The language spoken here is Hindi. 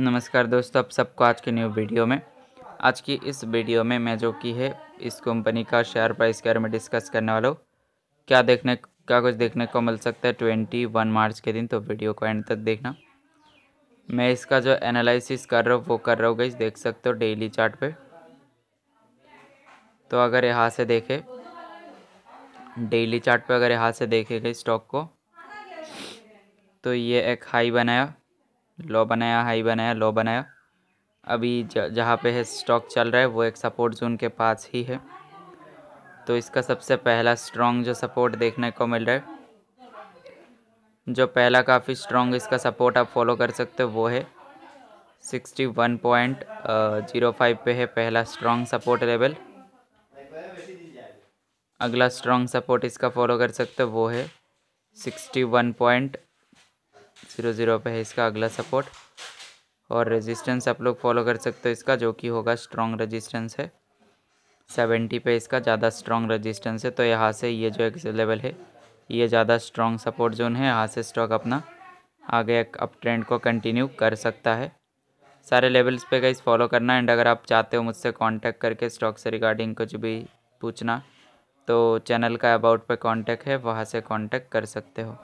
नमस्कार दोस्तों आप सबको आज के न्यू वीडियो में आज की इस वीडियो में मैं जो की है इस कंपनी का शेयर प्राइस के बारे में डिस्कस करने वाला हूँ क्या देखने क्या कुछ देखने को मिल सकता है ट्वेंटी वन मार्च के दिन तो वीडियो को एंड तक देखना मैं इसका जो एनालिसिस कर रहा हूँ वो कर रहा हूँ गई देख सकते हो डेली चार्ट पे तो अगर यहाँ से देखे डेली चार्ट पे अगर यहाँ से देखे गई स्टॉक को तो ये एक हाई बनाया लो बनाया हाई बनाया लो बनाया अभी जहाँ पे है स्टॉक चल रहा है वो एक सपोर्ट जोन के पास ही है तो इसका सबसे पहला स्ट्रॉन्ग जो सपोर्ट देखने को मिल रहा है जो पहला काफ़ी स्ट्रॉन्ग इसका सपोर्ट आप फॉलो कर सकते हो वो है sixty one point zero five पे है पहला स्ट्रॉन्ग सपोर्ट लेवल अगला स्ट्रॉन्ग सपोर्ट इसका फॉलो कर सकते हो वो है sixty one point zero zero पर है इसका अगला सपोर्ट और रेजिस्टेंस आप लोग फॉलो कर सकते हो इसका जो कि होगा स्ट्रॉन्ग रेजिस्टेंस है सेवेंटी पे इसका ज़्यादा स्ट्रॉन्ग रेजिस्टेंस है तो यहाँ से ये जो एक लेवल है ये ज़्यादा स्ट्रॉन्ग सपोर्ट जोन है यहाँ से स्टॉक अपना आगे एक अप ट्रेंड को कंटिन्यू कर सकता है सारे लेवल्स पे गई फॉलो करना एंड अगर आप चाहते हो मुझसे कांटेक्ट करके स्टॉक से रिगार्डिंग कुछ भी पूछना तो चैनल का अबाउट पे कांटेक्ट है वहाँ से कांटेक्ट कर सकते हो